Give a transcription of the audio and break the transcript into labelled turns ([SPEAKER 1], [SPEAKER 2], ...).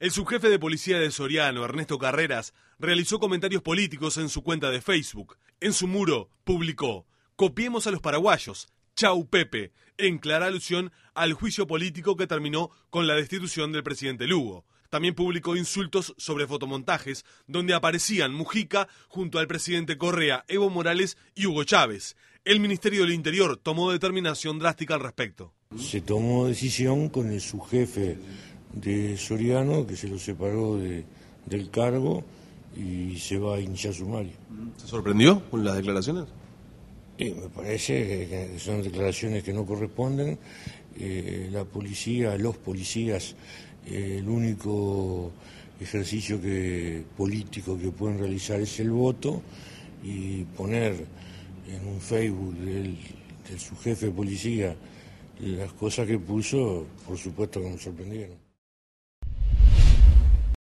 [SPEAKER 1] El subjefe de policía de Soriano, Ernesto Carreras, realizó comentarios políticos en su cuenta de Facebook. En su muro publicó, copiemos a los paraguayos, chau Pepe, en clara alusión al juicio político que terminó con la destitución del presidente Lugo. También publicó insultos sobre fotomontajes donde aparecían Mujica junto al presidente Correa, Evo Morales y Hugo Chávez. El Ministerio del Interior tomó determinación drástica al respecto.
[SPEAKER 2] Se tomó decisión con el, subjefe de Soriano, que se lo separó de, del cargo y se va a iniciar sumario. ¿Se sorprendió con las declaraciones? Sí, me parece que son declaraciones que no corresponden. Eh, la policía, los policías, eh, el único ejercicio que, político que pueden realizar es el voto y poner en un Facebook de su jefe de policía las cosas que puso, por supuesto que me sorprendieron.